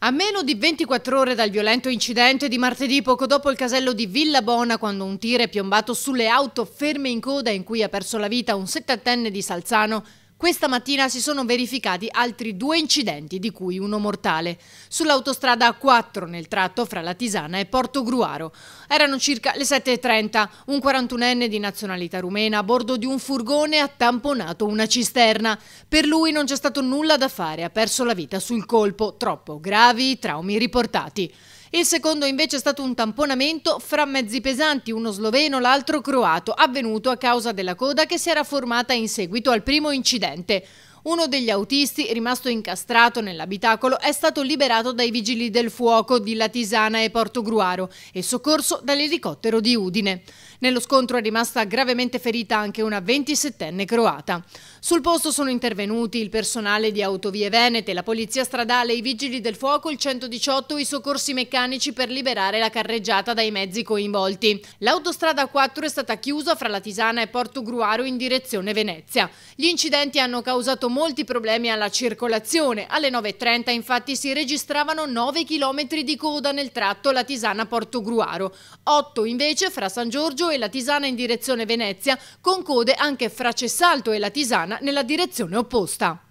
A meno di 24 ore dal violento incidente di martedì poco dopo il casello di Villa Bona quando un tir è piombato sulle auto ferme in coda in cui ha perso la vita un settantenne di Salzano, questa mattina si sono verificati altri due incidenti, di cui uno mortale. Sull'autostrada A4, nel tratto fra la Tisana e Porto Gruaro. Erano circa le 7.30. Un 41enne di nazionalità rumena a bordo di un furgone ha tamponato una cisterna. Per lui non c'è stato nulla da fare, ha perso la vita sul colpo. Troppo gravi i traumi riportati. Il secondo invece è stato un tamponamento fra mezzi pesanti, uno sloveno, l'altro croato, avvenuto a causa della coda che si era formata in seguito al primo incidente. Uno degli autisti rimasto incastrato nell'abitacolo è stato liberato dai vigili del fuoco di Latisana e Portogruaro e soccorso dall'elicottero di Udine. Nello scontro è rimasta gravemente ferita anche una 27enne croata. Sul posto sono intervenuti il personale di Autovie Venete, la Polizia Stradale, i Vigili del Fuoco, il 118 e i soccorsi meccanici per liberare la carreggiata dai mezzi coinvolti. L'autostrada 4 è stata chiusa fra la Tisana e Portogruaro in direzione Venezia. Gli incidenti hanno causato molti problemi alla circolazione. Alle 9.30 infatti si registravano 9 km di coda nel tratto La Tisana-Porto 8 invece fra San Giorgio e La Tisana in direzione Venezia, con code anche fra Cessalto e La Tisana nella direzione opposta.